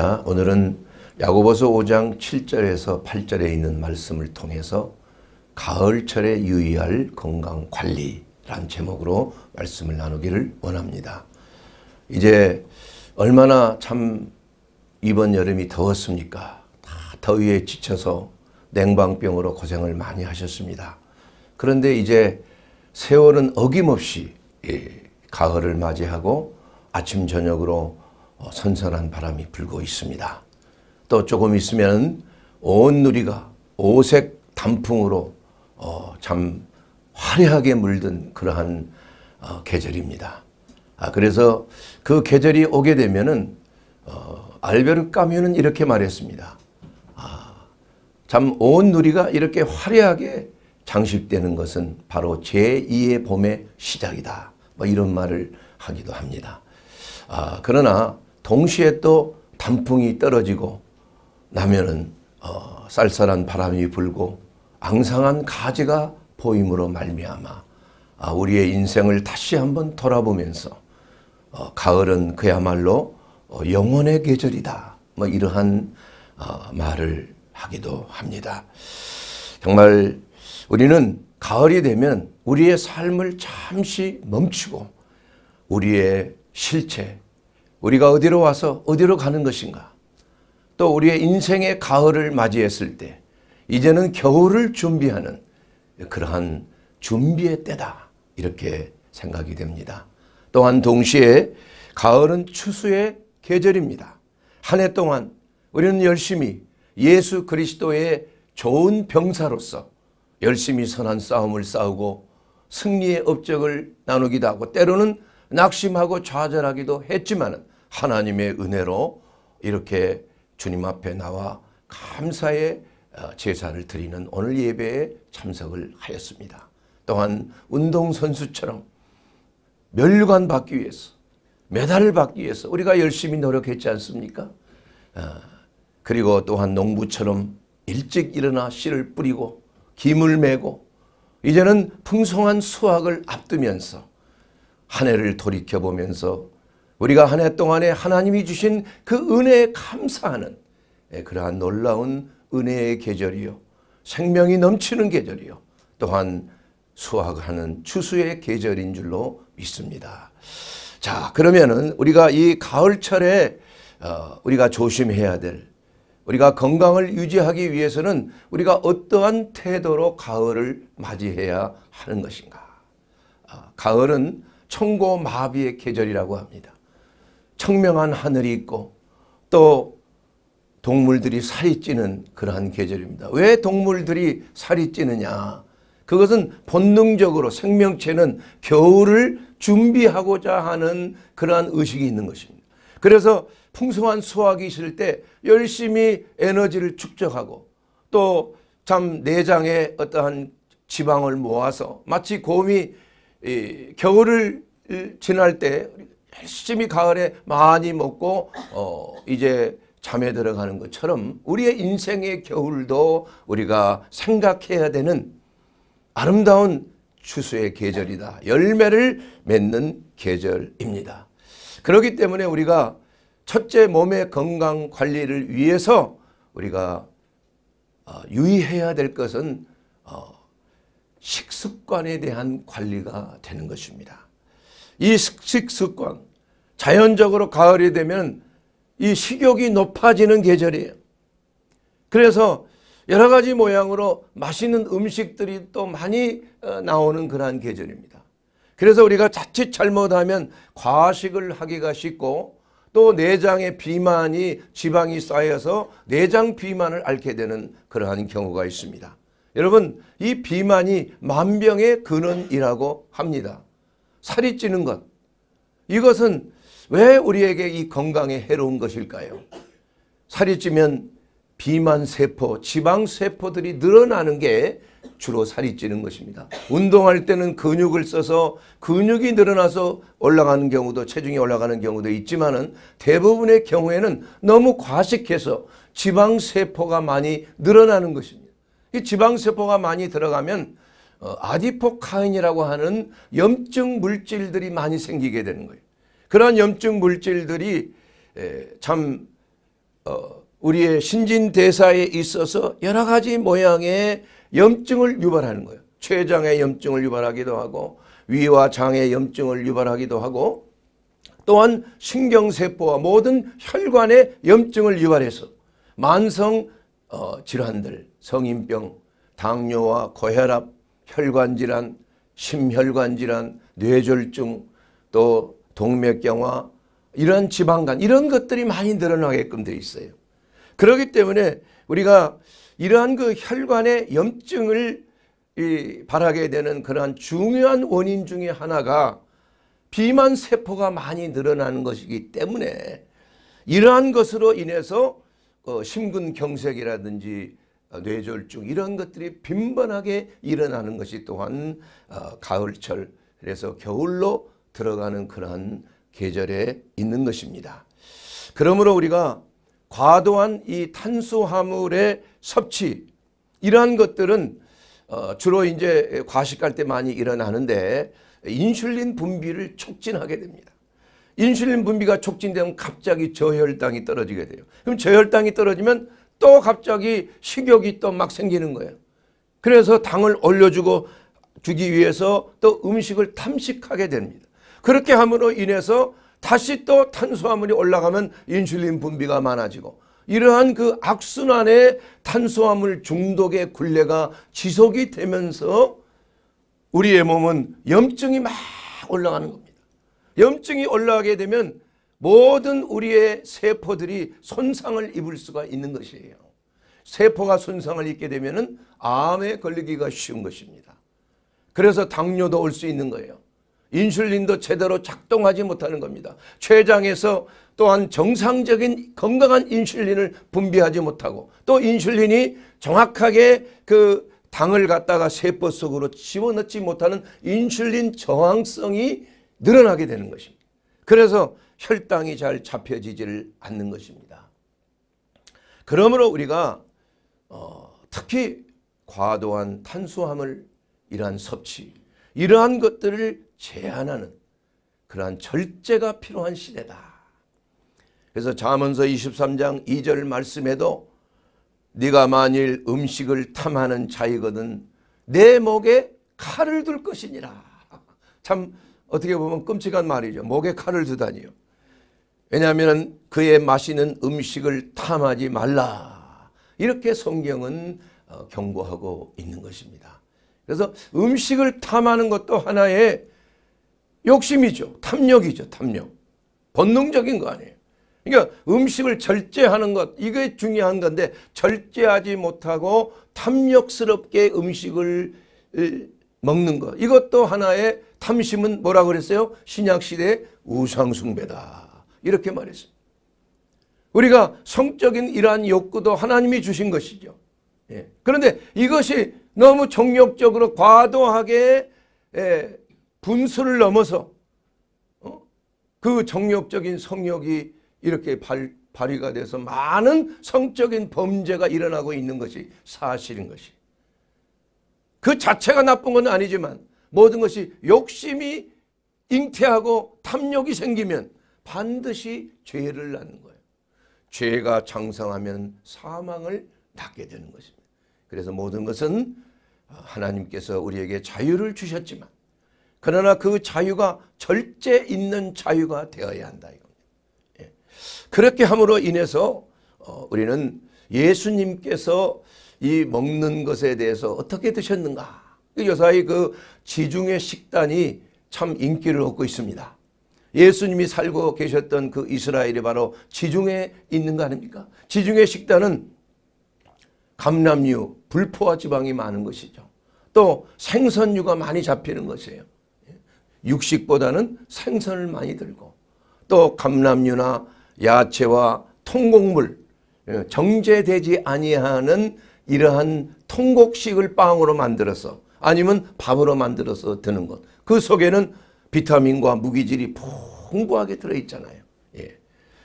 있습니다. 오늘은 야고보서 5장 7절에서 8절에 있는 말씀을 통해서 가을철에 유의할 건강 관리란 제목으로 말씀을 나누기를 원합니다. 이제 얼마나 참 이번 여름이 더웠습니까? 다 더위에 지쳐서 냉방병으로 고생을 많이 하셨습니다. 그런데 이제 세월은 어김없이 예, 가을을 맞이하고 아침 저녁으로 어, 선선한 바람이 불고 있습니다. 또 조금 있으면 온 누리가 오색 단풍으로 어, 참 화려하게 물든 그러한 어, 계절입니다. 아, 그래서 그 계절이 오게 되면은 어, 알베르 까뮈는 이렇게 말했습니다. 아, 참온 누리가 이렇게 화려하게 장식되는 것은 바로 제2의 봄의 시작이다. 뭐 이런 말을 하기도 합니다. 아, 그러나 동시에 또 단풍이 떨어지고 나면은 어, 쌀쌀한 바람이 불고 앙상한 가지가 보임으로 말미암아 아, 우리의 인생을 다시 한번 돌아보면서 어, 가을은 그야말로 어, 영혼의 계절이다. 뭐 이러한 어, 말을 하기도 합니다. 정말 우리는 가을이 되면 우리의 삶을 잠시 멈추고 우리의 실체, 우리가 어디로 와서 어디로 가는 것인가? 또 우리의 인생의 가을을 맞이했을 때 이제는 겨울을 준비하는 그러한 준비의 때다. 이렇게 생각이 됩니다. 또한 동시에 가을은 추수의 계절입니다. 한 해 동안 우리는 열심히 예수 그리스도의 좋은 병사로서 열심히 선한 싸움을 싸우고 승리의 업적을 나누기도 하고 때로는 낙심하고 좌절하기도 했지만 은 하나님의 은혜로 이렇게 주님 앞에 나와 감사의 어, 제사를 드리는 오늘 예배에 참석을 하였습니다. 또한 운동선수처럼 멸관 받기 위해서 메달을 받기 위해서 우리가 열심히 노력했지 않습니까? 어, 그리고 또한 농부처럼 일찍 일어나 씨를 뿌리고 김을 메고 이제는 풍성한 수확을 앞두면서 한 해를 돌이켜보면서 우리가 한 해 동안에 하나님이 주신 그 은혜에 감사하는 예, 그러한 놀라운 은혜의 계절이요. 생명이 넘치는 계절이요. 또한 수확하는 추수의 계절인 줄로 믿습니다. 자, 그러면은 우리가 이 가을철에 어, 우리가 조심해야 될 우리가 건강을 유지하기 위해서는 우리가 어떠한 태도로 가을을 맞이해야 하는 것인가? 어, 가을은 청고마비의 계절이라고 합니다. 청명한 하늘이 있고 또 동물들이 살이 찌는 그러한 계절입니다. 왜 동물들이 살이 찌느냐? 그것은 본능적으로 생명체는 겨울을 준비하고자 하는 그러한 의식이 있는 것입니다. 그래서 풍성한 수확이 있을 때 열심히 에너지를 축적하고 또 참 내장에 어떠한 지방을 모아서 마치 곰이 겨울을 지날 때 열심히 가을에 많이 먹고 어 이제 잠에 들어가는 것처럼 우리의 인생의 겨울도 우리가 생각해야 되는 아름다운 추수의 계절이다. 열매를 맺는 계절입니다. 그렇기 때문에 우리가 첫째 몸의 건강 관리를 위해서 우리가 어, 유의해야 될 것은 어, 식습관에 대한 관리가 되는 것입니다. 이 식식 습관 자연적으로 가을이 되면 이 식욕이 높아지는 계절이에요. 그래서 여러 가지 모양으로 맛있는 음식들이 또 많이 어, 나오는 그러한 계절입니다. 그래서 우리가 자칫 잘못하면 과식을 하기가 쉽고 또 내장에 비만이 지방이 쌓여서 내장 비만을 앓게 되는 그러한 경우가 있습니다. 여러분 이 비만이 만병의 근원이라고 합니다. 살이 찌는 것 이것은 왜 우리에게 이 건강에 해로운 것일까요? 살이 찌면 비만 세포, 지방 세포들이 늘어나는 게 주로 살이 찌는 것입니다. 운동할 때는 근육을 써서 근육이 늘어나서 올라가는 경우도 체중이 올라가는 경우도 있지만 은 대부분의 경우에는 너무 과식해서 지방세포가 많이 늘어나는 것입니다. 이 지방세포가 많이 들어가면 어, 아디포카인이라고 하는 염증 물질들이 많이 생기게 되는 거예요. 그러한 염증 물질들이 참 어, 우리의 신진대사에 있어서 여러 가지 모양의 염증을 유발하는 거예요. 췌장의 염증을 유발하기도 하고 위와 장의 염증을 유발하기도 하고 또한 신경세포와 모든 혈관의 염증을 유발해서 만성 어, 질환들, 성인병, 당뇨와 고혈압, 혈관 질환, 심혈관 질환, 뇌졸중, 또 동맥경화 이런 지방간 이런 것들이 많이 늘어나게끔 돼 있어요. 그렇기 때문에 우리가 이러한 그 혈관의 염증을 이, 바라게 되는 그러한 중요한 원인 중에 하나가 비만 세포가 많이 늘어나는 것이기 때문에 이러한 것으로 인해서 어, 심근경색이라든지 어, 뇌졸중 이런 것들이 빈번하게 일어나는 것이 또한 어, 가을철 그래서 겨울로 들어가는 그러한 계절에 있는 것입니다. 그러므로 우리가 과도한 이 탄수화물의 섭취 이러한 것들은 어, 주로 이제 과식할 때 많이 일어나는데 인슐린 분비를 촉진하게 됩니다. 인슐린 분비가 촉진되면 갑자기 저혈당이 떨어지게 돼요. 그럼 저혈당이 떨어지면 또 갑자기 식욕이 또 막 생기는 거예요. 그래서 당을 올려주고 주기 위해서 또 음식을 탐식하게 됩니다. 그렇게 함으로 인해서 다시 또 탄수화물이 올라가면 인슐린 분비가 많아지고 이러한 그 악순환의 탄수화물 중독의 굴레가 지속이 되면서 우리의 몸은 염증이 막 올라가는 겁니다. 염증이 올라가게 되면 모든 우리의 세포들이 손상을 입을 수가 있는 것이에요. 세포가 손상을 입게 되면 은 암에 걸리기가 쉬운 것입니다. 그래서 당뇨도 올 수 있는 거예요. 인슐린도 제대로 작동하지 못하는 겁니다. 췌장에서 또한 정상적인 건강한 인슐린을 분비하지 못하고 또 인슐린이 정확하게 그 당을 갖다가 세포 속으로 집어넣지 못하는 인슐린 저항성이 늘어나게 되는 것입니다. 그래서 혈당이 잘잡혀지지 않는 것입니다. 그러므로 우리가 어, 특히 과도한 탄수화물 이러한 섭취 이러한 것들을 제한하는 그러한 절제가 필요한 시대다. 그래서 자문서 23장 2절 말씀에도 네가 만일 음식을 탐하는 자이거든 내 목에 칼을 둘 것이니라. 참 어떻게 보면 끔찍한 말이죠. 목에 칼을 두다니요. 왜냐하면 그의 맛있는 음식을 탐하지 말라. 이렇게 성경은 어, 경고하고 있는 것입니다. 그래서 음식을 탐하는 것도 하나의 욕심이죠. 탐욕이죠. 탐욕. 본능적인 거 아니에요. 그러니까 음식을 절제하는 것 이게 중요한 건데 절제하지 못하고 탐욕스럽게 음식을 먹는 것. 이것도 하나의 탐심은 뭐라 그랬어요? 신약시대의 우상숭배다. 이렇게 말했습니 우리가 성적인 이러한 욕구도 하나님이 주신 것이죠. 예. 그런데 이것이 너무 정욕적으로 과도하게 예, 분수를 넘어서 어? 그 정욕적인 성욕이 이렇게 발, 발휘가 돼서 많은 성적인 범죄가 일어나고 있는 것이 사실인 것이 그 자체가 나쁜 건 아니지만 모든 것이 욕심이 잉태하고 탐욕이 생기면 반드시 죄를 낳는 거예요. 죄가 장성하면 사망을 낳게 되는 것입니다. 그래서 모든 것은 하나님께서 우리에게 자유를 주셨지만 그러나 그 자유가 절제 있는 자유가 되어야 한다 예. 그렇게 함으로 인해서 어, 우리는 예수님께서 이 먹는 것에 대해서 어떻게 드셨는가. 여사의 그 지중해 식단이 참 인기를 얻고 있습니다. 예수님이 살고 계셨던 그 이스라엘이 바로 지중해 있는 거 아닙니까? 지중해 식단은 감람류, 불포화 지방이 많은 것이죠. 또 생선류가 많이 잡히는 것이에요. 육식보다는 생선을 많이 들고 또 감람류나 야채와 통곡물 예, 정제되지 아니하는 이러한 통곡식을 빵으로 만들어서 아니면 밥으로 만들어서 드는 것. 그 속에는 비타민과 무기질이 풍부하게 들어있잖아요. 예.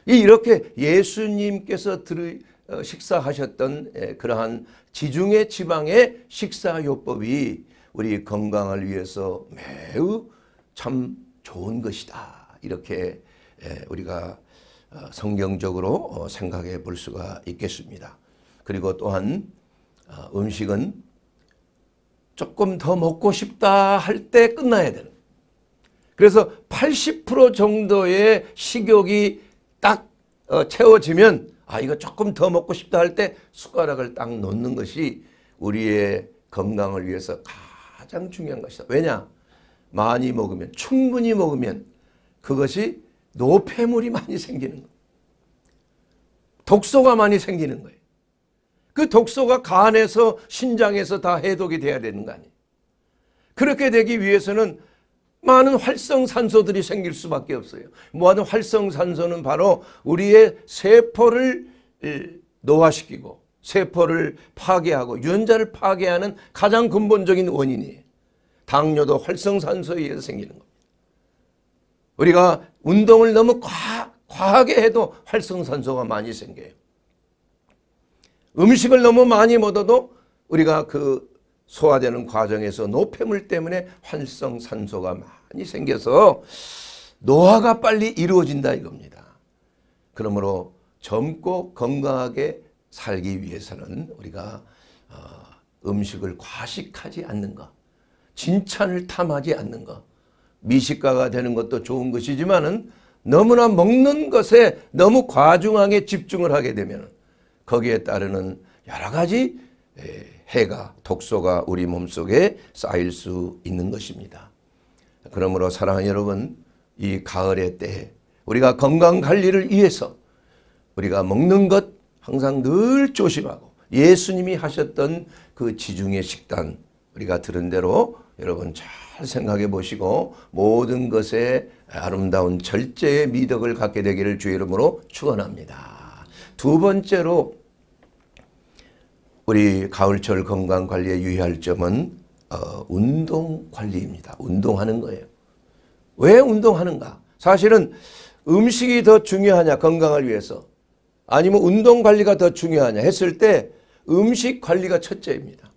이렇게 예수님께서 들, 어, 식사하셨던 예, 그러한 지중해 지방의 식사요법이 우리 건강을 위해서 매우 참 좋은 것이다. 이렇게 예, 우리가 어, 성경적으로 어, 생각해 볼 수가 있겠습니다. 그리고 또한 어, 음식은 조금 더 먹고 싶다 할 때 끝나야 되는 그래서 80% 정도의 식욕이 딱 어, 채워지면 아 이거 조금 더 먹고 싶다 할 때 숟가락을 딱 놓는 것이 우리의 건강을 위해서 가장 중요한 것이다. 왜냐? 많이 먹으면 충분히 먹으면 그것이 노폐물이 많이 생기는 거 독소가 많이 생기는 거예요. 그 독소가 간에서 신장에서 다 해독이 돼야 되는 거 아니에요. 그렇게 되기 위해서는 많은 활성산소들이 생길 수밖에 없어요. 많은 활성산소는 바로 우리의 세포를 노화시키고 세포를 파괴하고 유전자를 파괴하는 가장 근본적인 원인이에요. 당뇨도 활성산소에 의해서 생기는 겁니다. 우리가 운동을 너무 과, 과하게 해도 활성산소가 많이 생겨요. 음식을 너무 많이 먹어도 우리가 그 소화되는 과정에서 노폐물 때문에 활성산소가 많이 생겨서 노화가 빨리 이루어진다 이겁니다. 그러므로 젊고 건강하게 살기 위해서는 우리가 어, 음식을 과식하지 않는 것, 진찬을 탐하지 않는 것, 미식가가 되는 것도 좋은 것이지만 은 너무나 먹는 것에 너무 과중하게 집중을 하게 되면 거기에 따르는 여러 가지 해가 독소가 우리 몸속에 쌓일 수 있는 것입니다. 그러므로 사랑하는 여러분 이 가을의 때 우리가 건강 관리를 위해서 우리가 먹는 것 항상 늘 조심하고 예수님이 하셨던 그 지중해 식단 우리가 들은 대로 여러분 잘 생각해 보시고 모든 것에 아름다운 절제의 미덕을 갖게 되기를 주의 이름으로 축원합니다. 두 번째로 우리 가을철 건강관리에 유의할 점은 어, 운동관리입니다. 운동하는 거예요. 왜 운동하는가? 사실은 음식이 더 중요하냐 건강을 위해서 아니면 운동관리가 더 중요하냐 했을 때 음식관리가 첫째입니다.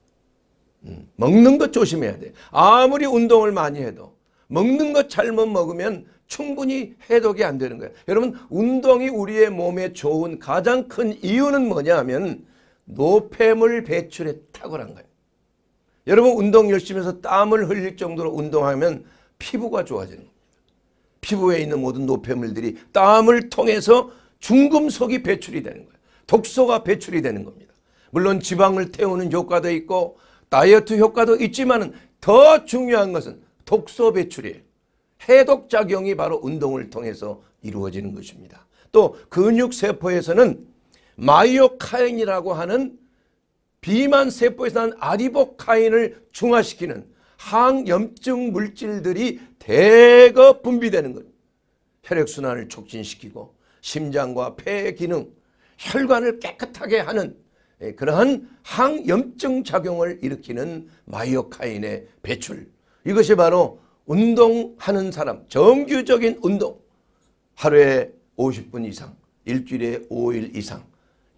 음, 먹는 것 조심해야 돼. 아무리 운동을 많이 해도 먹는 것 잘못 먹으면 충분히 해독이 안 되는 거예요. 여러분 운동이 우리의 몸에 좋은 가장 큰 이유는 뭐냐 하면 노폐물 배출에 탁월한 거예요. 여러분 운동 열심히 해서 땀을 흘릴 정도로 운동하면 피부가 좋아지는 겁니다. 피부에 있는 모든 노폐물들이 땀을 통해서 중금속이 배출이 되는 거예요. 독소가 배출이 되는 겁니다. 물론 지방을 태우는 효과도 있고 다이어트 효과도 있지만 더 중요한 것은 독소 배출이에요. 해독 작용이 바로 운동을 통해서 이루어지는 것입니다. 또 근육 세포에서는 마이오카인이라고 하는 비만 세포에서 난 아리보카인을 중화시키는 항염증 물질들이 대거 분비되는 것. 혈액순환을 촉진시키고 심장과 폐 기능, 혈관을 깨끗하게 하는 예, 그러한 항염증 작용을 일으키는 마이오카인의 배출. 이것이 바로 운동하는 사람, 정규적인 운동. 하루에 50분 이상, 일주일에 5일 이상.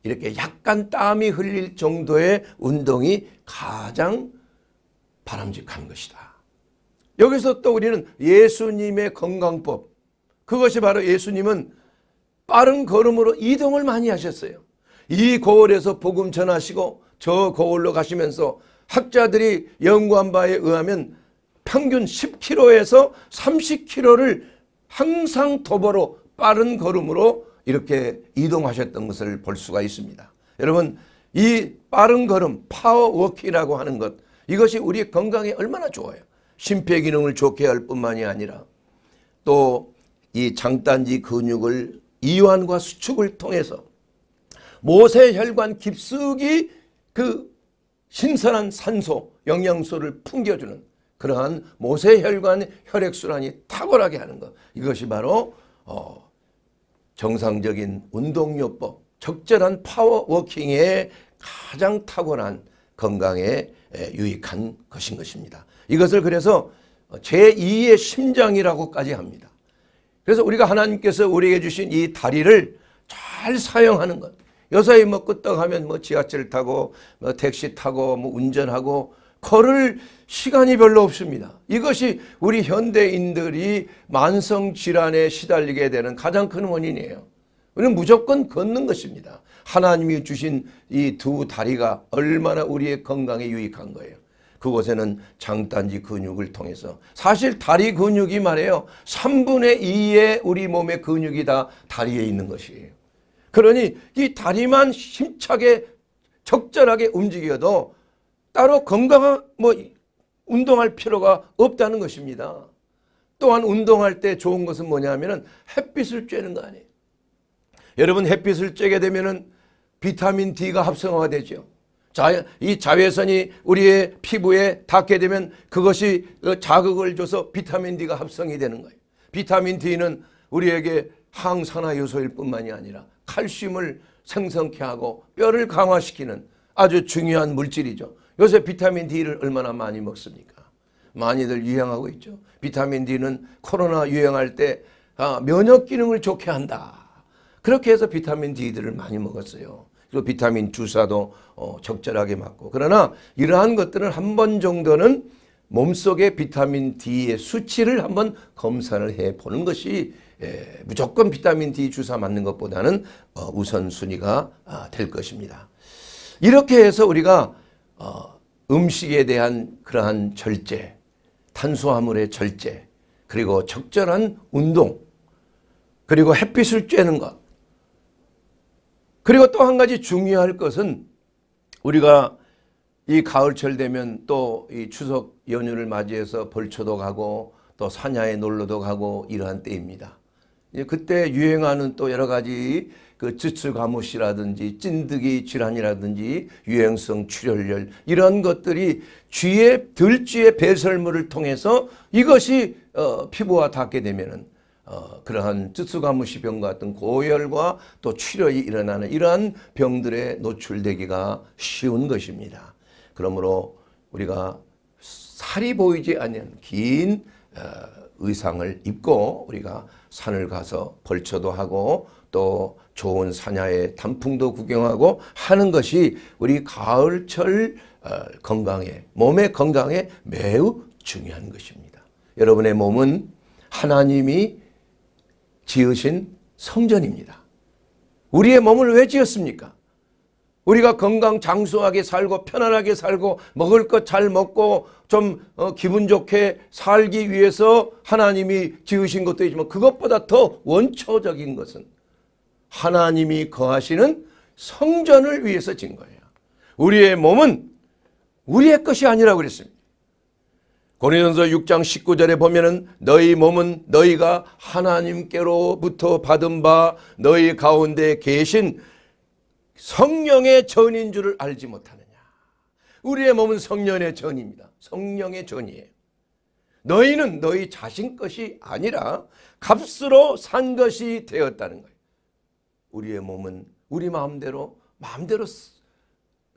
이렇게 약간 땀이 흘릴 정도의 운동이 가장 바람직한 것이다. 여기서 또 우리는 예수님의 건강법. 그것이 바로 예수님은 빠른 걸음으로 이동을 많이 하셨어요. 이 고을에서 복음 전하시고 저 고을로 가시면서 학자들이 연구한 바에 의하면 평균 10km에서 30km를 항상 도보로 빠른 걸음으로 이렇게 이동하셨던 것을 볼 수가 있습니다. 여러분 이 빠른 걸음 파워워킹이라고 하는 것 이것이 우리 건강에 얼마나 좋아요. 심폐기능을 좋게 할 뿐만이 아니라 또 이 장단지 근육을 이완과 수축을 통해서 모세혈관 깊숙이 그 신선한 산소 영양소를 풍겨주는 그러한 모세혈관 혈액순환이 탁월하게 하는 것. 이것이 바로 어 정상적인 운동요법, 적절한 파워워킹의 가장 탁월한 건강에 유익한 것인 것입니다. 이것을 그래서 어, 제2의 심장이라고까지 합니다. 그래서 우리가 하나님께서 우리에게 주신 이 다리를 잘 사용하는 것. 여사이 뭐 끄떡하면 뭐 지하철 타고 뭐 택시 타고 뭐 운전하고 걸을 시간이 별로 없습니다. 이것이 우리 현대인들이 만성 질환에 시달리게 되는 가장 큰 원인이에요. 우리는 무조건 걷는 것입니다. 하나님이 주신 이 두 다리가 얼마나 우리의 건강에 유익한 거예요. 그곳에는 장단지 근육을 통해서 사실 다리 근육이 말해요. 3분의 2의 우리 몸의 근육이 다 다리에 있는 것이에요. 그러니 이 다리만 힘차게 적절하게 움직여도 따로 건강한 뭐 운동할 필요가 없다는 것입니다. 또한 운동할 때 좋은 것은 뭐냐면은 햇빛을 쬐는 거 아니에요. 여러분 햇빛을 쬐게 되면은 비타민 D가 합성화가 되죠. 자, 이 자외선이 우리의 피부에 닿게 되면 그것이 어, 자극을 줘서 비타민 D가 합성이 되는 거예요. 비타민 D는 우리에게 항산화 요소일 뿐만이 아니라 칼슘을 생성케 하고 뼈를 강화시키는 아주 중요한 물질이죠. 요새 비타민 D를 얼마나 많이 먹습니까? 많이들 유행하고 있죠. 비타민 D는 코로나 유행할 때 아, 면역 기능을 좋게 한다. 그렇게 해서 비타민 D들을 많이 먹었어요. 그리고 비타민 주사도 어, 적절하게 맞고. 그러나 이러한 것들을 한번 정도는 몸속에 비타민 D의 수치를 한번 검사를 해보는 것이 예, 무조건 비타민 D 주사 맞는 것보다는 어, 우선순위가 아, 될 것입니다. 이렇게 해서 우리가 어, 음식에 대한 그러한 절제, 탄수화물의 절제, 그리고 적절한 운동, 그리고 햇빛을 쬐는 것. 그리고 또 한 가지 중요할 것은 우리가 이 가을철 되면 또 이 추석 연휴를 맞이해서 벌초도 가고 또사냐에 놀러도 가고 이러한 때입니다. 그때 유행하는 또 여러 가지 그 주츠가무시라든지 찐득이 질환이라든지 유행성 출혈열 이런 것들이 쥐의 들쥐의 배설물을 통해서 이것이 어, 피부와 닿게 되면은 어, 그러한 주츠가무시병 같은 고열과 또 출혈이 일어나는 이러한 병들에 노출되기가 쉬운 것입니다. 그러므로 우리가 살이 보이지 않는 긴 어, 의상을 입고 우리가 산을 가서 벌쳐도 하고 또 좋은 사냐의 단풍도 구경하고 하는 것이 우리 가을철 어, 건강에 몸의 건강에 매우 중요한 것입니다. 여러분의 몸은 하나님이 지으신 성전입니다. 우리의 몸을 왜 지었습니까? 우리가 건강 장수하게 살고 편안하게 살고 먹을 것 잘 먹고 좀 어, 기분 좋게 살기 위해서 하나님이 지으신 것도 있지만 그것보다 더 원초적인 것은 하나님이 거하시는 성전을 위해서 진 거예요. 우리의 몸은 우리의 것이 아니라고 그랬습니다. 고린도전서 6장 19절에 보면은 너희 몸은 너희가 하나님께로부터 받은 바 너희 가운데 계신 성령의 전인 줄을 알지 못하느냐. 우리의 몸은 성령의 전입니다. 성령의 전이에요. 너희는 너희 자신 것이 아니라 값으로 산 것이 되었다는 거예요. 우리의 몸은 우리 마음대로 마음대로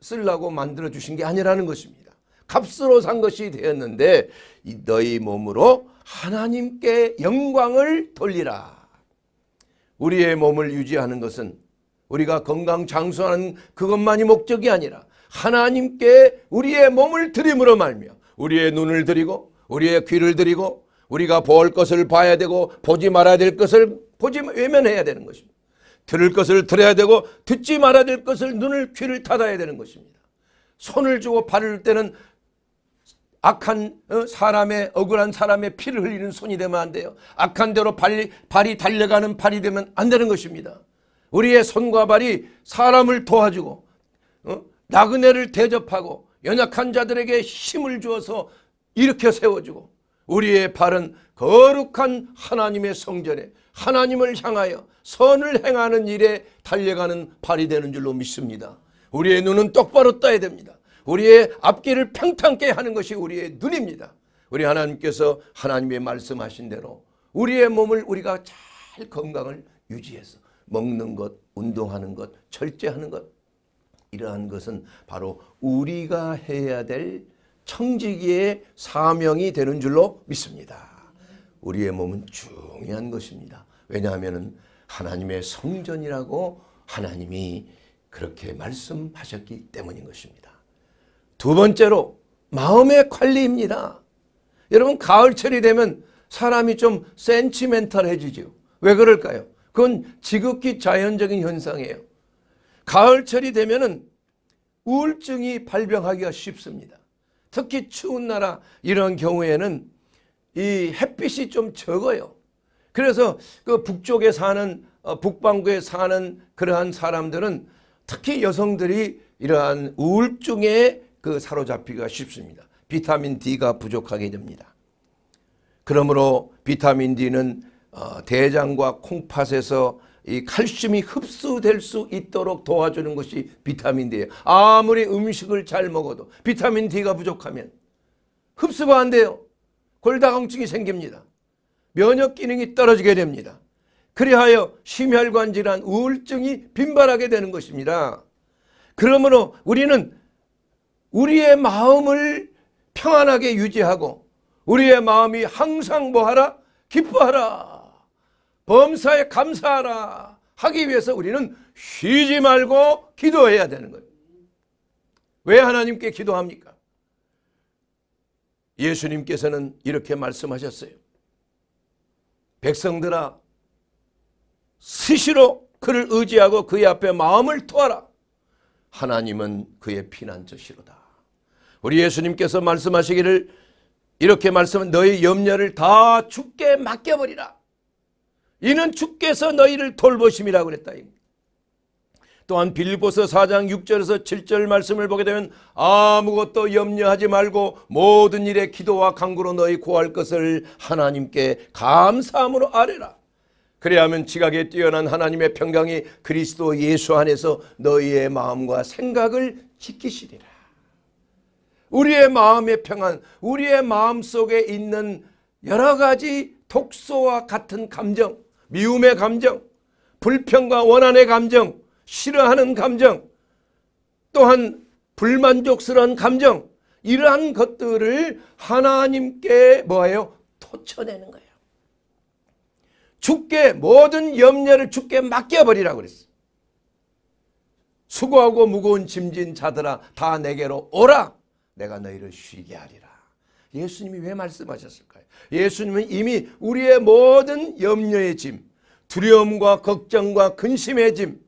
쓰려고 만들어 주신 게 아니라는 것입니다. 값으로 산 것이 되었는데 너희 몸으로 하나님께 영광을 돌리라. 우리의 몸을 유지하는 것은 우리가 건강 장수하는 그것만이 목적이 아니라 하나님께 우리의 몸을 드림으로 말며 우리의 눈을 드리고 우리의 귀를 드리고 우리가 볼 것을 봐야 되고 보지 말아야 될 것을 보지 외면해야 되는 것입니다. 들을 것을 들어야 되고 듣지 말아야 될 것을 눈을 귀를 닫아야 되는 것입니다. 손을 주고 발을 때는 악한 어, 사람의 억울한 사람의 피를 흘리는 손이 되면 안 돼요. 악한 대로 발이, 발이 달려가는 발이 되면 안 되는 것입니다. 우리의 손과 발이 사람을 도와주고 어? 나그네를 대접하고 연약한 자들에게 힘을 주어서 일으켜 세워주고 우리의 발은 거룩한 하나님의 성전에 하나님을 향하여 선을 행하는 일에 달려가는 발이 되는 줄로 믿습니다. 우리의 눈은 똑바로 떠야 됩니다. 우리의 앞길을 평탄케 하는 것이 우리의 눈입니다. 우리 하나님께서 하나님의 말씀하신 대로 우리의 몸을 우리가 잘 건강을 유지해서 먹는 것, 운동하는 것, 절제하는 것 이러한 것은 바로 우리가 해야 될 청지기의 사명이 되는 줄로 믿습니다. 우리의 몸은 중요한 것입니다. 왜냐하면 하나님의 성전이라고 하나님이 그렇게 말씀하셨기 때문인 것입니다. 두 번째로 마음의 관리입니다. 여러분 가을철이 되면 사람이 좀 센치멘탈해지죠. 왜 그럴까요? 그건 지극히 자연적인 현상이에요. 가을철이 되면 우울증이 발병하기가 쉽습니다. 특히 추운 나라 이런 경우에는 이 햇빛이 좀 적어요. 그래서 그 북쪽에 사는 어, 북반구에 사는 그러한 사람들은 특히 여성들이 이러한 우울증에 그 사로잡히기가 쉽습니다. 비타민 D가 부족하게 됩니다. 그러므로 비타민 D는 어, 대장과 콩팥에서 이 칼슘이 흡수될 수 있도록 도와주는 것이 비타민 D예요. 아무리 음식을 잘 먹어도 비타민 D가 부족하면 흡수가 안 돼요. 골다공증이 생깁니다. 면역 기능이 떨어지게 됩니다. 그리하여 심혈관 질환 우울증이 빈발하게 되는 것입니다. 그러므로 우리는 우리의 마음을 평안하게 유지하고 우리의 마음이 항상 뭐하라? 기뻐하라. 범사에 감사하라. 하기 위해서 우리는 쉬지 말고 기도해야 되는 거예요. 왜 하나님께 기도합니까? 예수님께서는 이렇게 말씀하셨어요. 백성들아 스스로 그를 의지하고 그의 앞에 마음을 토하라. 하나님은 그의 피난처시로다. 우리 예수님께서 말씀하시기를 이렇게 말씀은 너희 염려를 다 죽게 맡겨버리라. 이는 주께서 너희를 돌보심이라고 그랬다. 또한 빌보포서 4장 6절에서 7절 말씀을 보게 되면 아무것도 염려하지 말고 모든 일에 기도와 간구로 너희 구할 것을 하나님께 감사함으로 아뢰라. 그래야면 지각에 뛰어난 하나님의 평강이 그리스도 예수 안에서 너희의 마음과 생각을 지키시리라. 우리의 마음의 평안, 우리의 마음 속에 있는 여러 가지 독소와 같은 감정, 미움의 감정, 불평과 원한의 감정, 싫어하는 감정, 또한 불만족스러운 감정, 이러한 것들을 하나님께 뭐예요? 토쳐내는 거예요. 죽게 모든 염려를 죽게 맡겨버리라고 그랬어. 수고하고 무거운 짐진 자들아 다 내게로 오라. 내가 너희를 쉬게 하리라. 예수님이 왜 말씀하셨을까요? 예수님은 이미 우리의 모든 염려의 짐, 두려움과 걱정과 근심의 짐,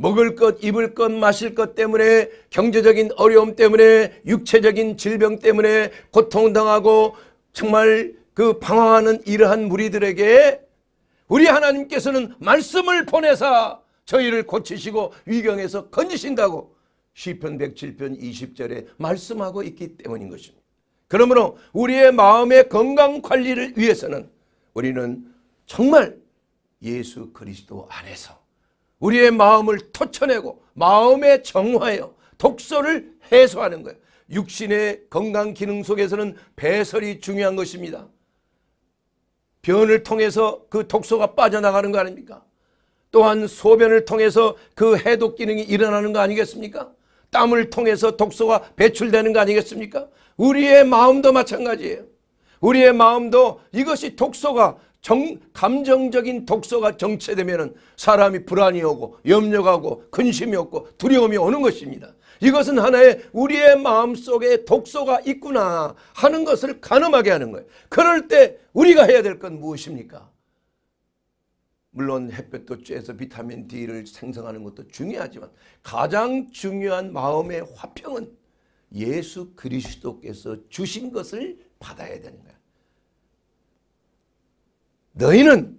먹을 것, 입을 것, 마실 것 때문에 경제적인 어려움 때문에 육체적인 질병 때문에 고통당하고 정말 그 방황하는 이러한 무리들에게 우리 하나님께서는 말씀을 보내사 저희를 고치시고 위경에서 건지신다고 시편 107편 20절에 말씀하고 있기 때문인 것입니다. 그러므로 우리의 마음의 건강 관리를 위해서는 우리는 정말 예수 그리스도 안에서 우리의 마음을 터쳐내고 마음의 정화요 독소를 해소하는 거예요. 육신의 건강 기능 속에서는 배설이 중요한 것입니다. 변을 통해서 그 독소가 빠져나가는 거 아닙니까? 또한 소변을 통해서 그 해독 기능이 일어나는 거 아니겠습니까? 땀을 통해서 독소가 배출되는 거 아니겠습니까? 우리의 마음도 마찬가지예요. 우리의 마음도 이것이 독소가 정, 감정적인 독서가 정체되면 사람이 불안이 오고 염려가 오고 근심이 없고 두려움이 오는 것입니다. 이것은 하나의 우리의 마음속에 독소가 있구나 하는 것을 가늠하게 하는 거예요. 그럴 때 우리가 해야 될 건 무엇입니까? 물론 햇볕도 쬐서 비타민 D를 생성하는 것도 중요하지만 가장 중요한 마음의 화평은 예수 그리스도께서 주신 것을 받아야 되는 거예요. 너희는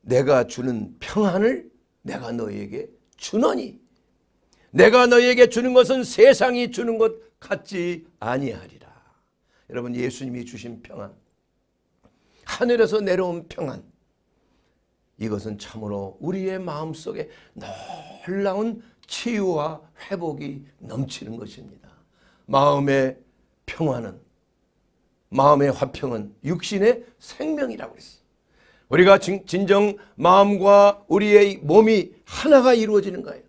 내가 주는 평안을 내가 너희에게 주노니 내가 너희에게 주는 것은 세상이 주는 것 같지 아니하리라. 여러분 예수님이 주신 평안 하늘에서 내려온 평안 이것은 참으로 우리의 마음속에 놀라운 치유와 회복이 넘치는 것입니다. 마음의 평안은 마음의 화평은 육신의 생명이라고 했어. 우리가 진정 마음과 우리의 몸이 하나가 이루어지는 거예요.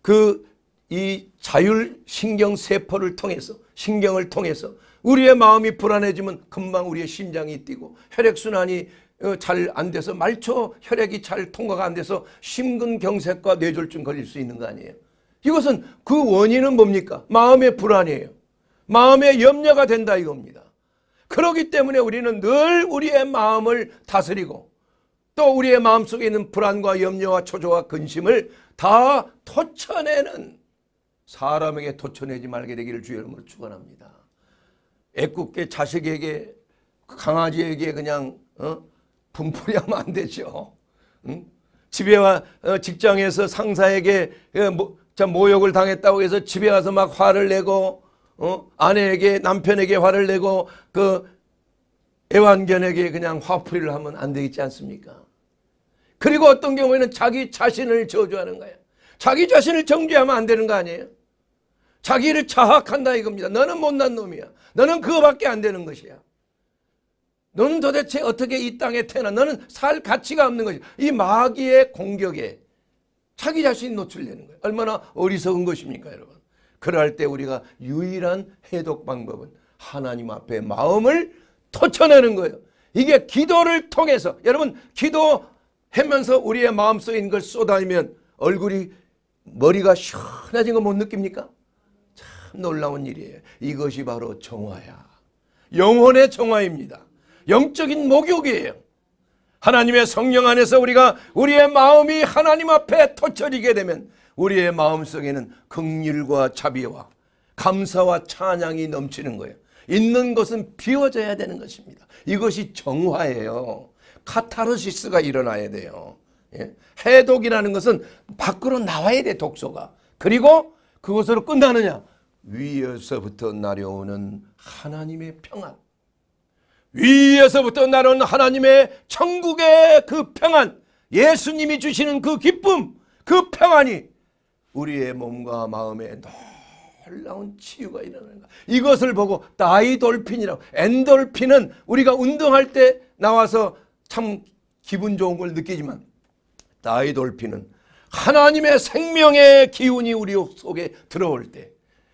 그 이 자율 신경 세포를 통해서 신경을 통해서 우리의 마음이 불안해지면 금방 우리의 심장이 뛰고 혈액순환이 어, 잘안 돼서 말초 혈액이 잘 통과가 안 돼서 심근경색과 뇌졸중 걸릴 수 있는 거 아니에요. 이것은 그 원인은 뭡니까? 마음의 불안이에요. 마음의 염려가 된다 이겁니다. 그러기 때문에 우리는 늘 우리의 마음을 다스리고 또 우리의 마음속에 있는 불안과 염려와 초조와 근심을 다 토쳐내는 사람에게 토쳐내지 말게 되기를 주의 이름으로 축원합니다. 애꿎게 자식에게 강아지에게 그냥 어? 분풀이하면 안 되죠. 응? 집에 와 어, 직장에서 상사에게 어, 모, 자, 모욕을 당했다고 해서 집에 와서 막 화를 내고 어? 아내에게 남편에게 화를 내고 그 애완견에게 그냥 화풀이를 하면 안 되겠지 않습니까? 그리고 어떤 경우에는 자기 자신을 저주하는 거예 자기 자신을 정죄하면 안 되는 거 아니에요? 자기를 자학한다 이겁니다. 너는 못난 놈이야. 너는 그거밖에 안 되는 것이야. 너는 도대체 어떻게 이 땅에 태어나? 너는 살 가치가 없는 거지. 이 마귀의 공격에 자기 자신이 노출되는 거예 얼마나 어리석은 것입니까 여러분. 그럴때 우리가 유일한 해독 방법은 하나님 앞에 마음을 터쳐내는 거예요. 이게 기도를 통해서 여러분 기도하면서 우리의 마음속에 있는 걸 쏟아내면 얼굴이 머리가 시원해진 거 못 느낍니까? 참 놀라운 일이에요. 이것이 바로 정화야. 영혼의 정화입니다. 영적인 목욕이에요. 하나님의 성령 안에서 우리가 우리의 마음이 하나님 앞에 터쳐지게 되면 우리의 마음속에는 긍휼과 자비와 감사와 찬양이 넘치는 거예요. 있는 것은 비워져야 되는 것입니다. 이것이 정화예요. 카타르시스가 일어나야 돼요. 예? 해독이라는 것은 밖으로 나와야 돼 독소가. 그리고 그것으로 끝나느냐? 위에서부터 내려오는 하나님의 평안. 위에서부터 나는 하나님의 천국의 그 평안, 예수님이 주시는 그 기쁨, 그 평안이 우리의 몸과 마음에 놀라운 치유가 일어나는 것. 이것을 보고 다이돌핀이라고 엔돌핀은 우리가 운동할 때 나와서 참 기분 좋은 걸 느끼지만 다이돌핀은 하나님의 생명의 기운이 우리 속에 들어올 때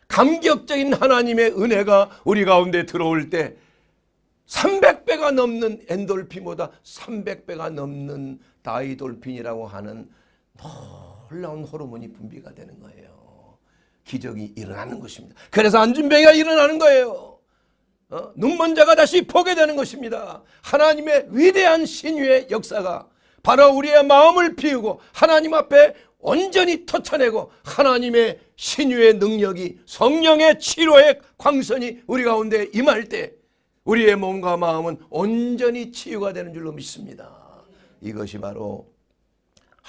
감격적인 하나님의 은혜가 우리 가운데 들어올 때 300배가 넘는 엔돌핀보다 300배가 넘는 다이돌핀이라고 하는 놀라운 호르몬이 분비가 되는 거예요. 기적이 일어나는 것입니다. 그래서 안진병이가 일어나는 거예요. 어? 눈먼 자가 다시 보게 되는 것입니다. 하나님의 위대한 신유의 역사가 바로 우리의 마음을 비우고 하나님 앞에 온전히 터쳐내고 하나님의 신유의 능력이 성령의 치료의 광선이 우리 가운데 임할 때 우리의 몸과 마음은 온전히 치유가 되는 줄로 믿습니다. 이것이 바로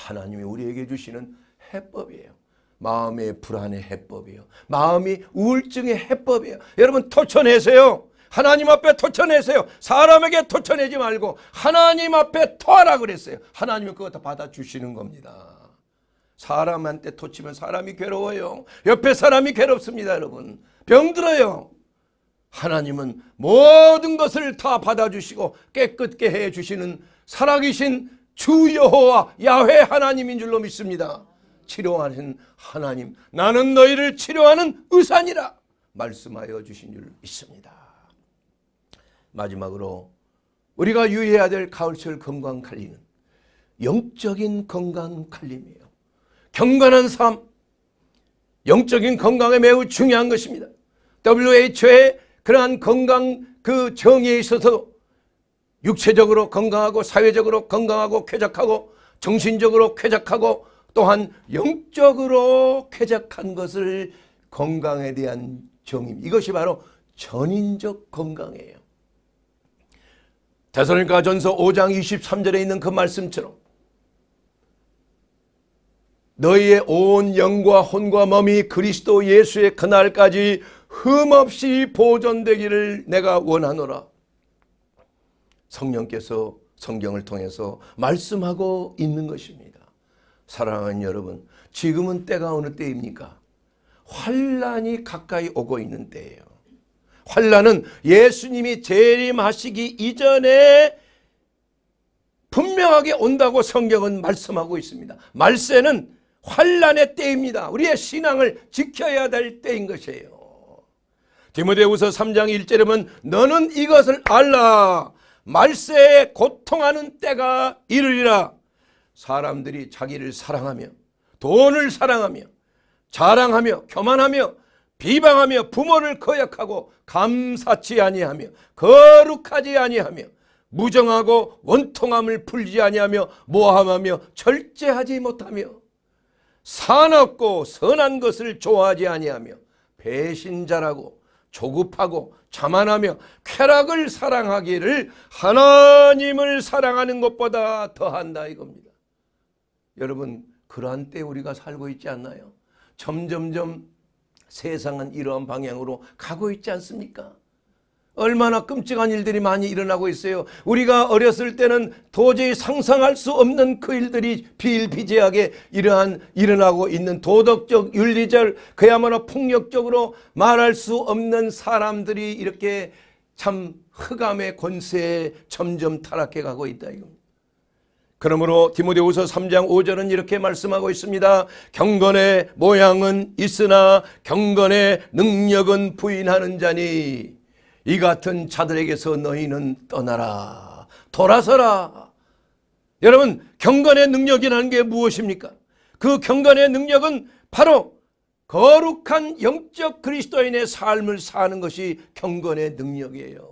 하나님이 우리에게 주시는 해법이에요. 마음의 불안의 해법이에요. 마음이 우울증의 해법이에요. 여러분 토쳐내세요. 하나님 앞에 토쳐내세요. 사람에게 토쳐내지 말고 하나님 앞에 토하라 그랬어요. 하나님이 그거 다 받아주시는 겁니다. 사람한테 토치면 사람이 괴로워요. 옆에 사람이 괴롭습니다 여러분. 병들어요. 하나님은 모든 것을 다 받아주시고 깨끗게 해주시는 살아계신 주 여호와 야훼 하나님인 줄로 믿습니다. 치료하는 하나님 나는 너희를 치료하는 의사니라 말씀하여 주신 줄 믿습니다. 마지막으로 우리가 유의해야 될 가을철 건강 관리는 영적인 건강 관리이에요. 경건한 삶, 영적인 건강에 매우 중요한 것입니다. WHO의 그러한 건강 그 정의에 있어서 육체적으로 건강하고 사회적으로 건강하고 쾌적하고 정신적으로 쾌적하고 또한 영적으로 쾌적한 것을 건강에 대한 정임. 이것이 바로 전인적 건강이에요. 대선니까 전서 5장 23절에 있는 그 말씀처럼 너희의 온 영과 혼과 몸이 그리스도 예수의 그날까지 흠없이 보존되기를 내가 원하노라. 성령께서 성경을 통해서 말씀하고 있는 것입니다. 사랑하는 여러분 지금은 때가 어느 때입니까? 환란이 가까이 오고 있는 때예요. 환란은 예수님이 재림하시기 이전에 분명하게 온다고 성경은 말씀하고 있습니다. 말세는 환란의 때입니다. 우리의 신앙을 지켜야 될 때인 것이에요. 디모데후서 3장 1절에 보면 너는 이것을 알라. 말세에 고통하는 때가 이르리라. 사람들이 자기를 사랑하며 돈을 사랑하며 자랑하며 교만하며 비방하며 부모를 거역하고 감사치 아니하며 거룩하지 아니하며 무정하고 원통함을 풀지 아니하며 모함하며 절제하지 못하며 사납고 선한 것을 좋아하지 아니하며 배신자라고 조급하고 자만하며 쾌락을 사랑하기를 하나님을 사랑하는 것보다 더한다 이겁니다. 여러분 그러한 때 우리가 살고 있지 않나요? 점점점 세상은 이러한 방향으로 가고 있지 않습니까? 얼마나 끔찍한 일들이 많이 일어나고 있어요. 우리가 어렸을 때는 도저히 상상할 수 없는 그 일들이 비일비재하게 이러한 일어나고 있는 도덕적 윤리절 그야말로 폭력적으로 말할 수 없는 사람들이 이렇게 참 흑암의 권세에 점점 타락해 가고 있다 이겁 그러므로 디모데후서 3장 5절은 이렇게 말씀하고 있습니다. 경건의 모양은 있으나 경건의 능력은 부인하는 자니 이 같은 자들에게서 너희는 떠나라. 돌아서라. 여러분, 경건의 능력이라는 게 무엇입니까? 그 경건의 능력은 바로 거룩한 영적 그리스도인의 삶을 사는 것이 경건의 능력이에요.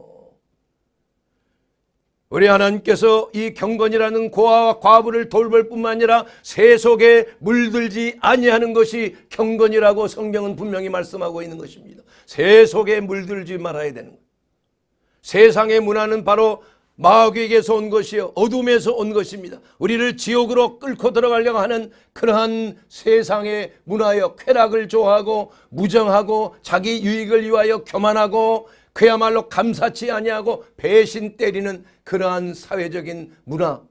우리 하나님께서 이 경건이라는 고아와 과부를 돌볼 뿐만 아니라 세속에 물들지 아니하는 것이 경건이라고 성경은 분명히 말씀하고 있는 것입니다. 세속에 물들지 말아야 되는 거예요. 세상의 문화는 바로 마귀에게서 온 것이요 어둠에서 온 것입니다. 우리를 지옥으로 끌고 들어가려고 하는 그러한 세상의 문화여 쾌락을 좋아하고 무정하고 자기 유익을 위하여 교만하고 그야말로 감사치 아니하고 배신 때리는 그러한 사회적인 문화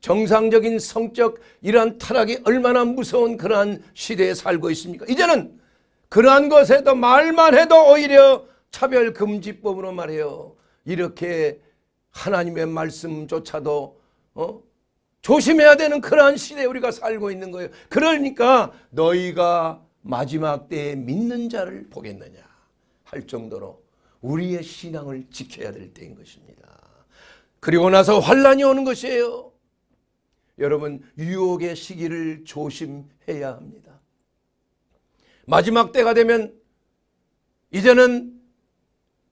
정상적인 성적 이러한 타락이 얼마나 무서운 그러한 시대에 살고 있습니까? 이제는 그러한 것에도 말만 해도 오히려 차별금지법으로 말해요. 이렇게 하나님의 말씀조차도 어? 조심해야 되는 그러한 시대에 우리가 살고 있는 거예요. 그러니까 너희가 마지막 때에 믿는 자를 보겠느냐 할 정도로 우리의 신앙을 지켜야 될 때인 것입니다. 그리고 나서 환란이 오는 것이에요. 여러분 유혹의 시기를 조심해야 합니다. 마지막 때가 되면 이제는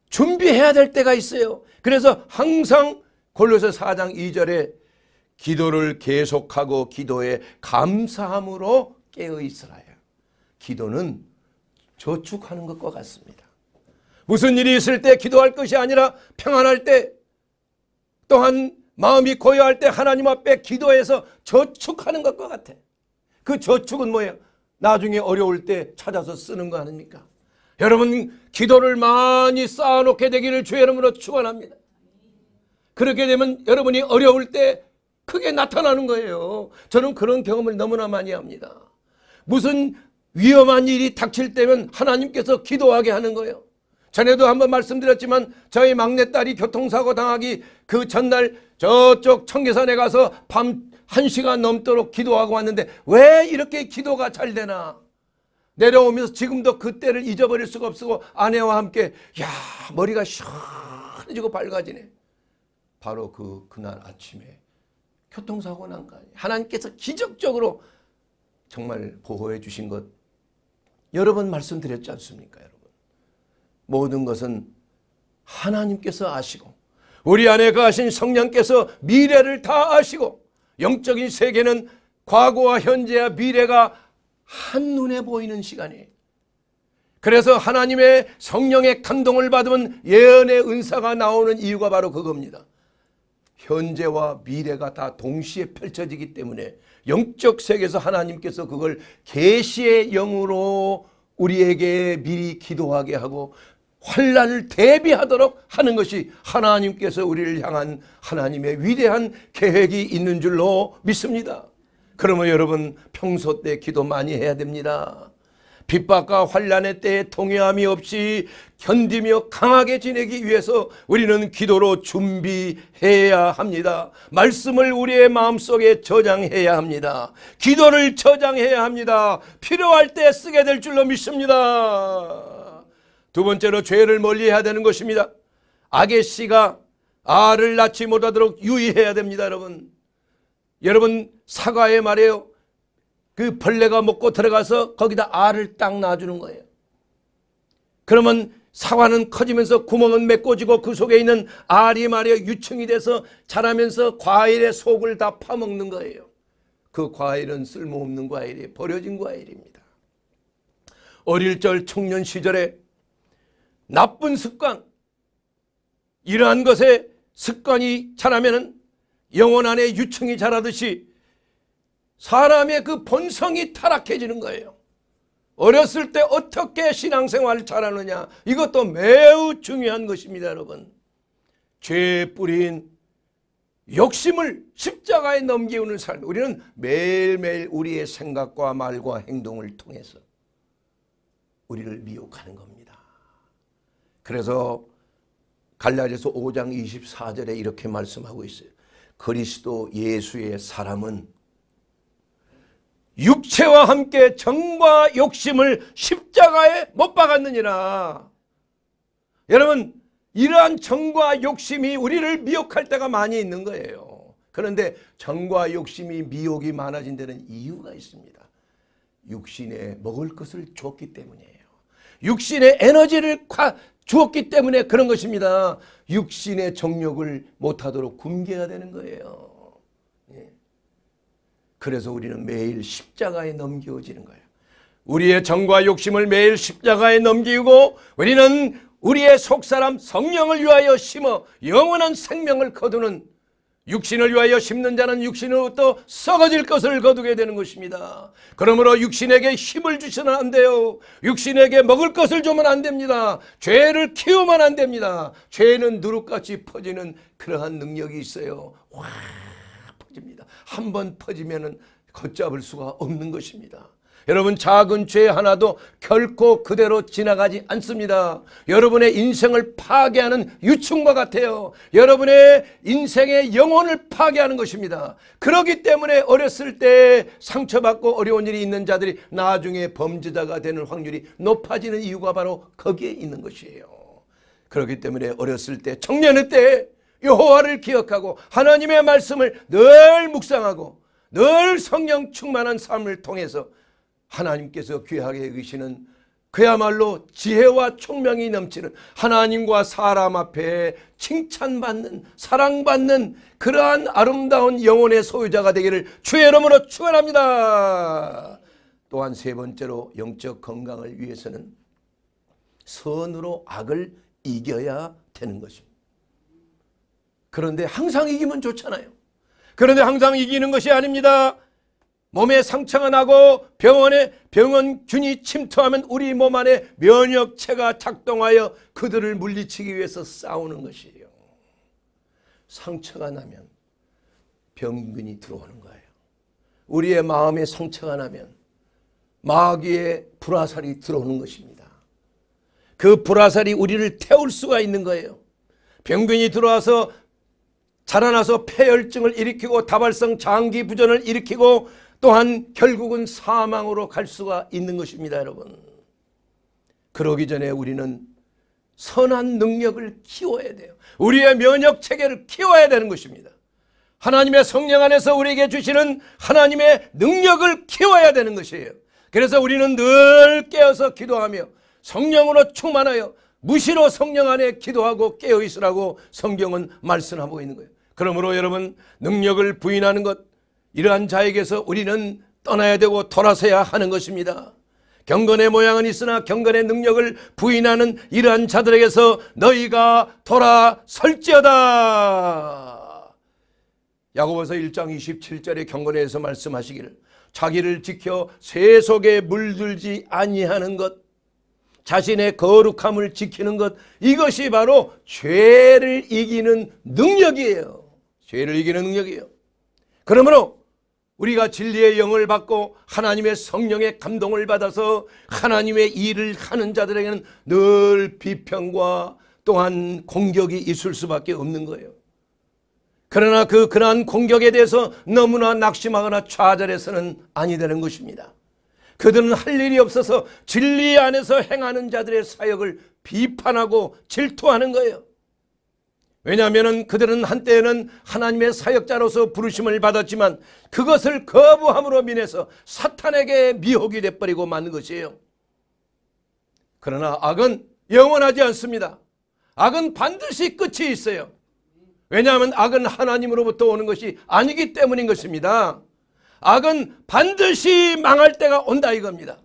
준비해야 될 때가 있어요. 그래서 항상 골로새 4장 2절에 기도를 계속하고 기도에 감사함으로 깨어 있으라요. 기도는 저축하는 것과 같습니다. 무슨 일이 있을 때 기도할 것이 아니라 평안할 때 또한 마음이 고요할 때 하나님 앞에 기도해서 저축하는 것과 같아. 그 저축은 뭐예요? 나중에 어려울 때 찾아서 쓰는 거 아닙니까? 여러분 기도를 많이 쌓아놓게 되기를 주의 이름으로 축원합니다. 그렇게 되면 여러분이 어려울 때 크게 나타나는 거예요. 저는 그런 경험을 너무나 많이 합니다. 무슨 위험한 일이 닥칠 때면 하나님께서 기도하게 하는 거예요. 전에도 한번 말씀드렸지만 저희 막내딸이 교통사고 당하기 그 전날 저쪽 청계산에 가서 밤 1시간 넘도록 기도하고 왔는데 왜 이렇게 기도가 잘 되나? 내려오면서 지금도 그때를 잊어버릴 수가 없고 아내와 함께 야 머리가 시원해지고 밝아지네. 바로 그 그날 아침에 교통사고 난거 아니에요. 하나님께서 기적적으로 정말 보호해 주신 것 여러 번 말씀드렸지 않습니까? 모든 것은 하나님께서 아시고 우리 안에 가신 그 성령께서 미래를 다 아시고 영적인 세계는 과거와 현재와 미래가 한눈에 보이는 시간이에요. 그래서 하나님의 성령의 감동을 받으면 예언의 은사가 나오는 이유가 바로 그겁니다. 현재와 미래가 다 동시에 펼쳐지기 때문에 영적 세계에서 하나님께서 그걸 계시의 영으로 우리에게 미리 기도하게 하고 환란을 대비하도록 하는 것이 하나님께서 우리를 향한 하나님의 위대한 계획이 있는 줄로 믿습니다. 그러면 여러분 평소 때 기도 많이 해야 됩니다. 핍박과 환란의 때에 동요함이 없이 견디며 강하게 지내기 위해서 우리는 기도로 준비해야 합니다. 말씀을 우리의 마음속에 저장해야 합니다. 기도를 저장해야 합니다. 필요할 때 쓰게 될 줄로 믿습니다. 두 번째로 죄를 멀리해야 되는 것입니다. 악의 씨가 알을 낳지 못하도록 유의해야 됩니다, 여러분. 여러분 사과에 말이에요. 그 벌레가 먹고 들어가서 거기다 알을 딱 놔주는 거예요. 그러면 사과는 커지면서 구멍은 메꿔지고 그 속에 있는 알이 말이에 유충이 돼서 자라면서 과일의 속을 다 파먹는 거예요. 그 과일은 쓸모없는 과일이 버려진 과일입니다. 어릴 적 청년 시절에 나쁜 습관 이러한 것에 습관이 자라면 영혼 안에 유충이 자라듯이 사람의 그 본성이 타락해지는 거예요. 어렸을 때 어떻게 신앙생활을 잘하느냐 이것도 매우 중요한 것입니다 여러분. 죄뿌인 욕심을 십자가에 넘기우는 삶 우리는 매일매일 우리의 생각과 말과 행동을 통해서 우리를 미혹하는 겁니다. 그래서 갈라디아서 5장 24절에 이렇게 말씀하고 있어요. 그리스도 예수의 사람은 육체와 함께 정과 욕심을 십자가에 못 박았느니라. 여러분 이러한 정과 욕심이 우리를 미혹할 때가 많이 있는 거예요. 그런데 정과 욕심이 미혹이 많아진 데는 이유가 있습니다. 육신에 먹을 것을 줬기 때문이에요. 육신의 에너지를 죽었기 때문에 그런 것입니다. 육신의 정욕을 못하도록 굶겨야 되는 거예요. 예. 그래서 우리는 매일 십자가에 넘겨지는 거예요. 우리의 정과 욕심을 매일 십자가에 넘기고 우리는 우리의 속사람 성령을 위하여 심어 영원한 생명을 거두는 육신을 위하여 심는 자는 육신으로부터 썩어질 것을 거두게 되는 것입니다. 그러므로 육신에게 힘을 주시면 안 돼요. 육신에게 먹을 것을 주면 안 됩니다. 죄를 키우면 안 됩니다. 죄는 누룩같이 퍼지는 그러한 능력이 있어요. 확 퍼집니다. 한 번 퍼지면 걷잡을 수가 없는 것입니다. 여러분 작은 죄 하나도 결코 그대로 지나가지 않습니다. 여러분의 인생을 파괴하는 유충과 같아요. 여러분의 인생의 영혼을 파괴하는 것입니다. 그러기 때문에 어렸을 때 상처받고 어려운 일이 있는 자들이 나중에 범죄자가 되는 확률이 높아지는 이유가 바로 거기에 있는 것이에요. 그렇기 때문에 어렸을 때 청년의 때 여호와를 기억하고 하나님의 말씀을 늘 묵상하고 늘 성령 충만한 삶을 통해서 하나님께서 귀하게 여기시는 그야말로 지혜와 총명이 넘치는 하나님과 사람 앞에 칭찬받는 사랑받는 그러한 아름다운 영혼의 소유자가 되기를 주의 이름으로 축원합니다. 또한 세 번째로 영적 건강을 위해서는 선으로 악을 이겨야 되는 것입니다. 그런데 항상 이기면 좋잖아요. 그런데 항상 이기는 것이 아닙니다. 몸에 상처가 나고 병원에 병원균이 침투하면 우리 몸 안에 면역체가 작동하여 그들을 물리치기 위해서 싸우는 것이에요. 상처가 나면 병균이 들어오는 거예요. 우리의 마음에 상처가 나면 마귀의 불화살이 들어오는 것입니다. 그 불화살이 우리를 태울 수가 있는 거예요. 병균이 들어와서 자라나서 폐혈증을 일으키고 다발성 장기 부전을 일으키고 또한 결국은 사망으로 갈 수가 있는 것입니다 여러분. 그러기 전에 우리는 선한 능력을 키워야 돼요. 우리의 면역 체계를 키워야 되는 것입니다. 하나님의 성령 안에서 우리에게 주시는 하나님의 능력을 키워야 되는 것이에요. 그래서 우리는 늘 깨어서 기도하며 성령으로 충만하여 무시로 성령 안에 기도하고 깨어 있으라고 성경은 말씀하고 있는 거예요. 그러므로 여러분 능력을 부인하는 것 이러한 자에게서 우리는 떠나야 되고 돌아서야 하는 것입니다. 경건의 모양은 있으나 경건의 능력을 부인하는 이러한 자들에게서 너희가 돌아설지어다. 야고보서 1장 27절에 경건에서 말씀하시기를 자기를 지켜 세속에 물들지 아니하는 것 자신의 거룩함을 지키는 것 이것이 바로 죄를 이기는 능력이에요. 죄를 이기는 능력이에요. 그러므로 우리가 진리의 영을 받고 하나님의 성령의 감동을 받아서 하나님의 일을 하는 자들에게는 늘 비평과 또한 공격이 있을 수밖에 없는 거예요. 그러나 그 그러한 공격에 대해서 너무나 낙심하거나 좌절해서는 아니 되는 것입니다. 그들은 할 일이 없어서 진리 안에서 행하는 자들의 사역을 비판하고 질투하는 거예요. 왜냐하면 그들은 한때에는 하나님의 사역자로서 부르심을 받았지만 그것을 거부함으로 민해서 사탄에게 미혹이 돼버리고 만는 것이에요. 그러나 악은 영원하지 않습니다. 악은 반드시 끝이 있어요. 왜냐하면 악은 하나님으로부터 오는 것이 아니기 때문인 것입니다. 악은 반드시 망할 때가 온다 이겁니다.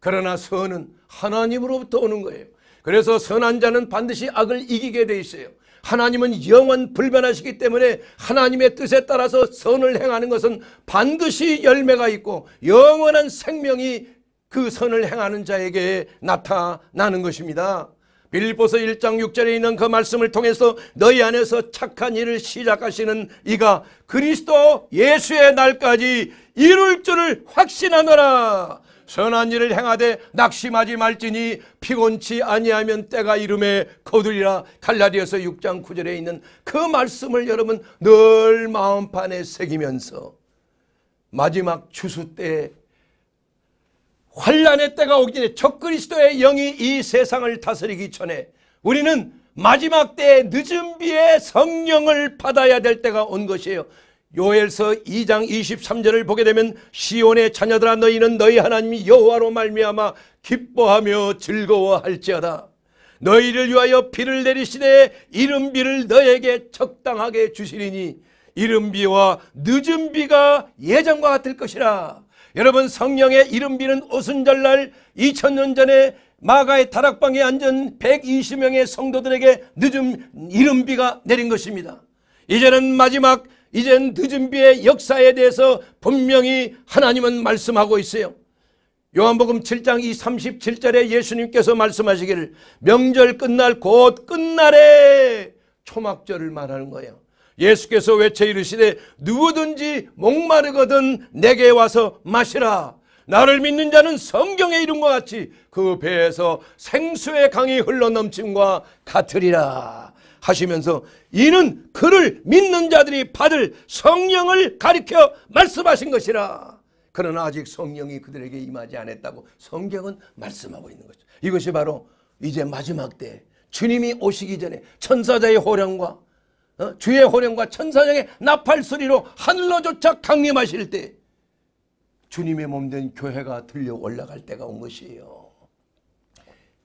그러나 선은 하나님으로부터 오는 거예요. 그래서 선한 자는 반드시 악을 이기게 돼 있어요. 하나님은 영원 불변하시기 때문에 하나님의 뜻에 따라서 선을 행하는 것은 반드시 열매가 있고 영원한 생명이 그 선을 행하는 자에게 나타나는 것입니다. 빌보서 1장 6절에 있는 그 말씀을 통해서 너희 안에서 착한 일을 시작하시는 이가 그리스도 예수의 날까지 이룰 줄을 확신하노라. 선한 일을 행하되 낙심하지 말지니 피곤치 아니하면 때가 이름에 거두리라 갈라디아서 6장 9절에 있는 그 말씀을 여러분 늘 마음판에 새기면서 마지막 추수때 환란의 때가 오기 전에 적그리스도의 영이 이 세상을 다스리기 전에 우리는 마지막 때 늦은 비에 성령을 받아야 될 때가 온 것이에요. 요엘서 2장 23절을 보게 되면 시온의 자녀들아 너희는 너희 하나님이 여호와로 말미암아 기뻐하며 즐거워할지어다. 너희를 위하여 피를 내리시되 이른비를 너에게 적당하게 주시리니 이른비와 늦은비가 예전과 같을 것이라. 여러분 성령의 이른비는 오순절날 2000년 전에 마가의 다락방에 앉은 120명의 성도들에게 늦은 이른비가 내린 것입니다. 이제는 마지막 이젠 늦은 비의 역사에 대해서 분명히 하나님은 말씀하고 있어요. 요한복음 7장 37절에 예수님께서 말씀하시기를 명절 끝날 곧 끝날에 초막절을 말하는 거예요. 예수께서 외쳐 이르시되 누구든지 목마르거든 내게 와서 마시라. 나를 믿는 자는 성경에 이른 것 같이 그 배에서 생수의 강이 흘러넘침과 같으리라. 하시면서 이는 그를 믿는 자들이 받을 성령을 가리켜 말씀하신 것이라. 그러나 아직 성령이 그들에게 임하지 않았다고 성경은 말씀하고 있는 거죠. 이것이 바로 이제 마지막 때 주님이 오시기 전에 천사자의 호령과 어? 주의 호령과 천사장의 나팔 소리로 하늘로조차 강림하실 때 주님의 몸 된 교회가 들려 올라갈 때가 온 것이에요.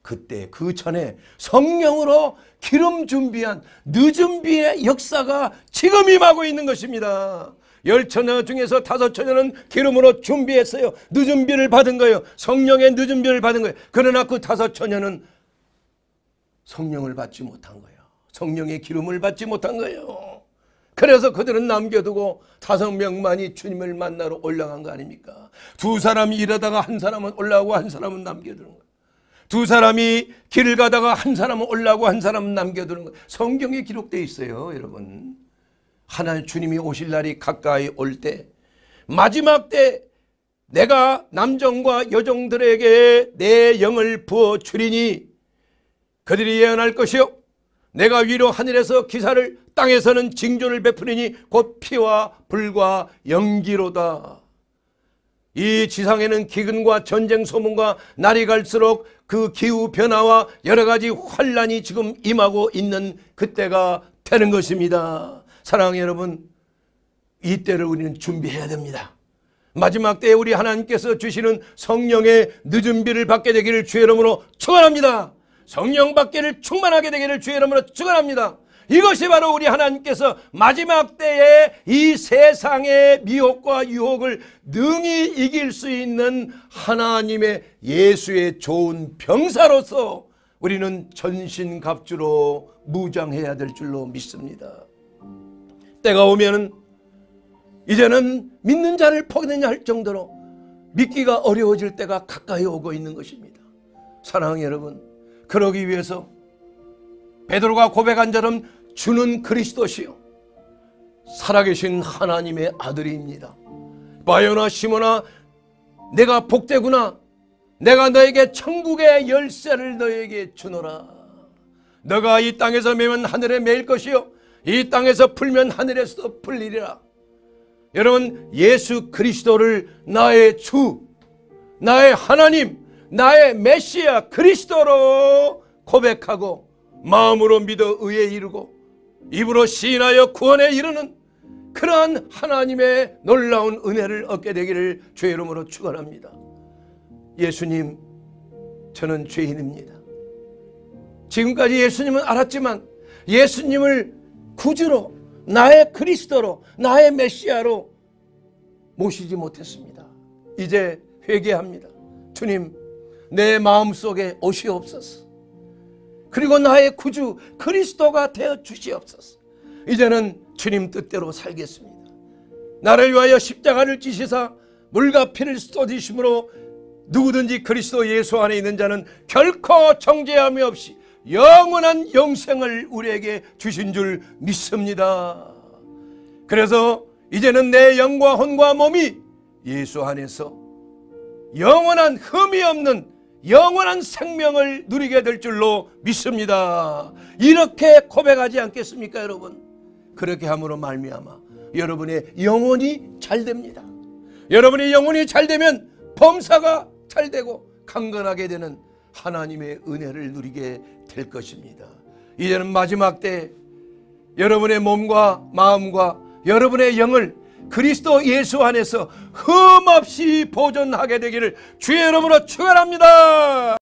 그때 그 전에 성령으로 기름 준비한 늦은비의 역사가 지금 임하고 있는 것입니다. 열 처녀 중에서 다섯 처녀는 기름으로 준비했어요. 늦은비를 받은 거예요. 성령의 늦은비를 받은 거예요. 그러나 그 다섯 처녀는 성령을 받지 못한 거예요. 성령의 기름을 받지 못한 거예요. 그래서 그들은 남겨두고 다섯 명만이 주님을 만나러 올라간 거 아닙니까? 두 사람이 일하다가 한 사람은 올라가고 한 사람은 남겨두는 거예요. 두 사람이 길을 가다가 한 사람은 올라고 한 사람은 남겨두는 거 성경에 기록되어 있어요 여러분 하나님 주님이 오실 날이 가까이 올 때 마지막 때 내가 남정과 여정들에게 내 영을 부어 주리니 그들이 예언할 것이요 내가 위로 하늘에서 기사를 땅에서는 징조를 베푸리니 곧 피와 불과 연기로다 이 지상에는 기근과 전쟁 소문과 날이 갈수록 그 기후 변화와 여러 가지 환란이 지금 임하고 있는 그때가 되는 것입니다. 사랑 여러분 이때를 우리는 준비해야 됩니다. 마지막 때에 우리 하나님께서 주시는 성령의 늦은 비를 받게 되기를 주의 이름으로 축원합니다. 성령 받기를 충만하게 되기를 주의 이름으로 축원합니다. 이것이 바로 우리 하나님께서 마지막 때에 이 세상의 미혹과 유혹을 능히 이길 수 있는 하나님의 예수의 좋은 병사로서 우리는 전신갑주로 무장해야 될 줄로 믿습니다. 때가 오면 이제는 믿는 자를 포기내냐 할 정도로 믿기가 어려워질 때가 가까이 오고 있는 것입니다. 사랑하는 여러분, 그러기 위해서 베드로가 고백한 자는 주는 그리스도시요 살아계신 하나님의 아들입니다. 바요나 시모나 내가 복되구나 내가 너에게 천국의 열쇠를 너에게 주노라 너가 이 땅에서 매면 하늘에 매일 것이요 이 땅에서 풀면 하늘에서도 풀리리라 여러분 예수 그리스도를 나의 주 나의 하나님 나의 메시아 그리스도로 고백하고 마음으로 믿어 의에 이르고 입으로 시인하여 구원에 이르는 그러한 하나님의 놀라운 은혜를 얻게 되기를 주의 이름으로 축원합니다. 예수님 저는 죄인입니다. 지금까지 예수님은 알았지만 예수님을 구주로 나의 그리스도로 나의 메시아로 모시지 못했습니다. 이제 회개합니다. 주님 내 마음속에 옷이 없소서 그리고 나의 구주 그리스도가 되어 주시옵소서. 이제는 주님 뜻대로 살겠습니다. 나를 위하여 십자가를 지시사 물과 피를 쏟으심으로 누구든지 그리스도 예수 안에 있는 자는 결코 정죄함이 없이 영원한 영생을 우리에게 주신 줄 믿습니다. 그래서 이제는 내 영과 혼과 몸이 예수 안에서 영원한 흠이 없는 영원한 생명을 누리게 될 줄로 믿습니다. 이렇게 고백하지 않겠습니까, 여러분? 그렇게 함으로 말미암아 여러분의 영혼이 잘 됩니다. 여러분의 영혼이 잘 되면 범사가 잘 되고 강건하게 되는 하나님의 은혜를 누리게 될 것입니다. 이제는 마지막 때 여러분의 몸과 마음과 여러분의 영을 그리스도 예수 안에서 흠없이 보존하게 되기를 주의 이름으로 축원합니다.